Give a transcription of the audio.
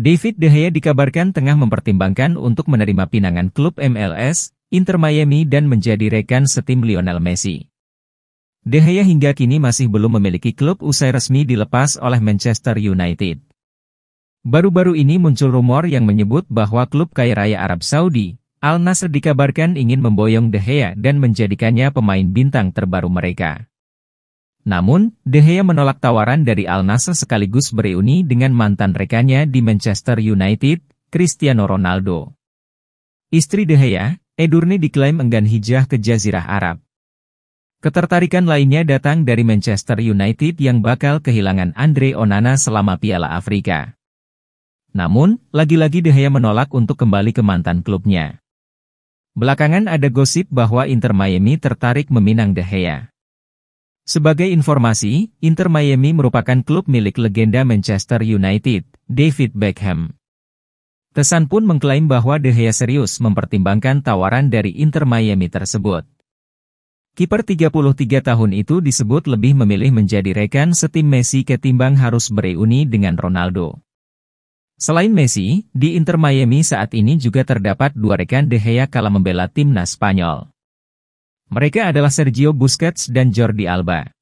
David De Gea dikabarkan tengah mempertimbangkan untuk menerima pinangan klub MLS, Inter Miami dan menjadi rekan setim Lionel Messi. De Gea hingga kini masih belum memiliki klub usai resmi dilepas oleh Manchester United. Baru-baru ini muncul rumor yang menyebut bahwa klub kaya raya Arab Saudi, Al Nasr dikabarkan ingin memboyong De Gea dan menjadikannya pemain bintang terbaru mereka. Namun, De Gea menolak tawaran dari Al Nassr sekaligus bereuni dengan mantan rekannya di Manchester United, Cristiano Ronaldo. Istri De Gea, Edurne diklaim enggan hijrah ke Jazirah Arab. Ketertarikan lainnya datang dari Manchester United yang bakal kehilangan Andre Onana selama Piala Afrika. Namun, lagi-lagi De Gea menolak untuk kembali ke mantan klubnya. Belakangan ada gosip bahwa Inter Miami tertarik meminang De Gea. Sebagai informasi, Inter Miami merupakan klub milik legenda Manchester United, David Beckham. Tesan pun mengklaim bahwa De Gea serius mempertimbangkan tawaran dari Inter Miami tersebut. Kiper 33 tahun itu disebut lebih memilih menjadi rekan setim Messi ketimbang harus bereuni dengan Ronaldo. Selain Messi, di Inter Miami saat ini juga terdapat dua rekan De Gea kala membela timnas Spanyol. Mereka adalah Sergio Busquets dan Jordi Alba.